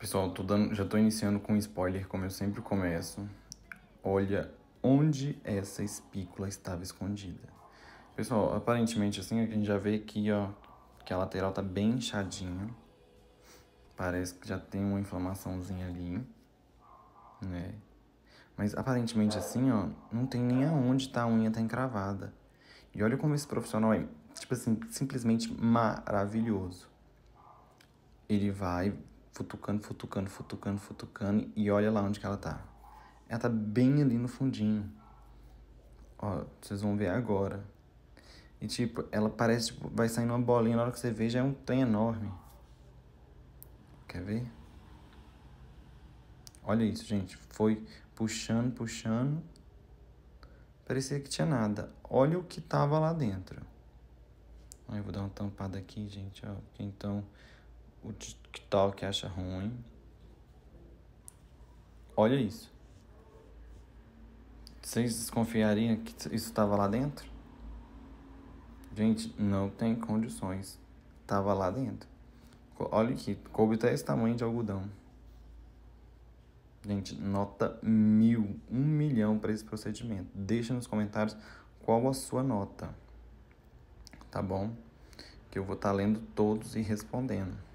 Pessoal, dando, já tô iniciando com um spoiler, como eu sempre começo. Olha onde essa espícula estava escondida. Pessoal, aparentemente assim, a gente já vê aqui, ó, que a lateral tá bem inchadinha. Parece que já tem uma inflamaçãozinha ali, né? Mas aparentemente assim, ó, não tem nem aonde tá a unha tá encravada. E olha como esse profissional é, tipo assim, simplesmente maravilhoso. Ele vai, futucando, futucando, futucando, futucando, e olha lá onde que ela tá. Ela tá bem ali no fundinho. Ó, vocês vão ver agora. E tipo, ela parece, tipo, vai saindo uma bolinha na hora que você vê, já é um trem enorme. Quer ver? Olha isso, gente. Foi puxando, puxando. Parecia que tinha nada. Olha o que tava lá dentro. Eu vou dar uma tampada aqui, gente, ó. Porque então o TikTok acha ruim. Olha isso. Vocês desconfiariam que isso estava lá dentro? Gente, não tem condições. Tava lá dentro. Olha aqui, coube até esse tamanho de algodão. Gente, nota mil, um milhão para esse procedimento. Deixa nos comentários qual a sua nota, tá bom? Que eu vou estar tá lendo todos e respondendo.